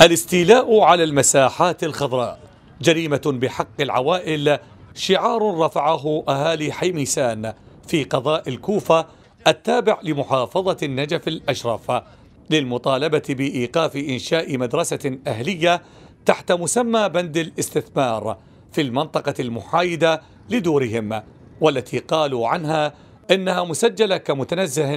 الاستيلاء على المساحات الخضراء جريمة بحق العوائل شعار رفعه أهالي حيميسان في قضاء الكوفة التابع لمحافظة النجف الأشرف للمطالبة بإيقاف إنشاء مدرسة أهلية تحت مسمى بند الاستثمار في المنطقة المحايدة لدورهم والتي قالوا عنها إنها مسجلة كمتنزه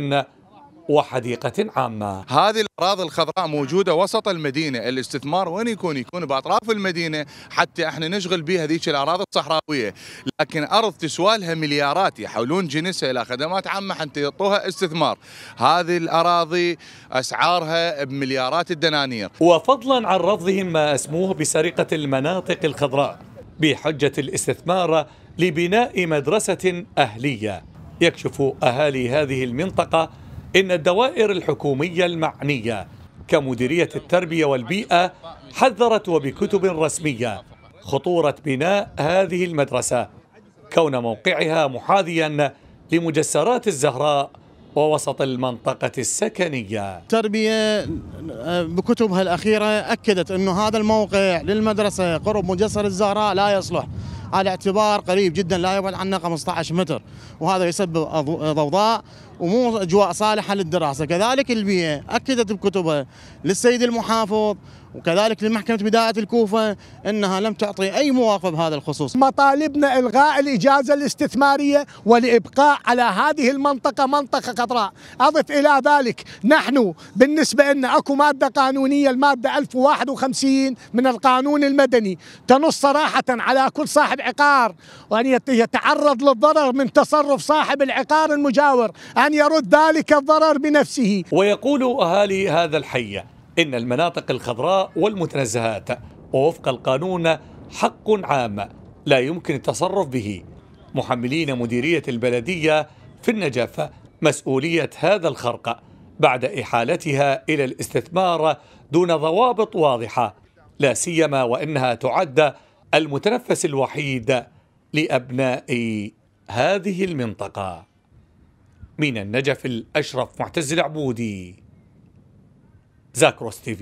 وحديقة عامة هذه الأراضي الخضراء موجودة وسط المدينة الاستثمار وين يكون يكون بأطراف المدينة حتى احنا نشغل بها ذيك الأراضي الصحراوية لكن أرض تسوالها مليارات يحولون جنسها إلى خدمات عامة حتى يعطوها استثمار هذه الأراضي أسعارها بمليارات الدنانير وفضلا عن رفضهم ما أسموه بسرقة المناطق الخضراء بحجة الاستثمار لبناء مدرسة أهلية يكشف أهالي هذه المنطقة إن الدوائر الحكومية المعنية كمديرية التربية والبيئة حذرت وبكتب رسمية خطورة بناء هذه المدرسة كون موقعها محاذيا لمجسرات الزهراء ووسط المنطقة السكنية التربية آه، بكتبها الأخيرة أكدت أن هذا الموقع للمدرسة قرب مجسر الزهراء لا يصلح على اعتبار قريب جدا لا يبعد عنا 15 متر وهذا يسبب ضوضاء ومو اجواء صالحه للدراسه، كذلك البيئه إيه. اكدت بكتبها للسيد المحافظ وكذلك لمحكمه بدايه الكوفه انها لم تعطي اي موافقه بهذا الخصوص. مطالبنا الغاء الاجازه الاستثماريه والابقاء على هذه المنطقه منطقه خضراء، اضف الى ذلك نحن بالنسبه لنا اكو ماده قانونيه الماده 1051 من القانون المدني تنص صراحه على كل صاحب عقار وان يتعرض للضرر من تصرف صاحب العقار المجاور، أن أن يرد ذلك الضرر بنفسه ويقول أهالي هذا الحي إن المناطق الخضراء والمتنزهات ووفق القانون حق عام لا يمكن التصرف به محملين مديرية البلدية في النجف مسؤولية هذا الخرق بعد إحالتها إلى الاستثمار دون ضوابط واضحة لا سيما وإنها تعد المتنفس الوحيد لأبناء هذه المنطقة من النجف الأشرف معتز العبودي زاكروس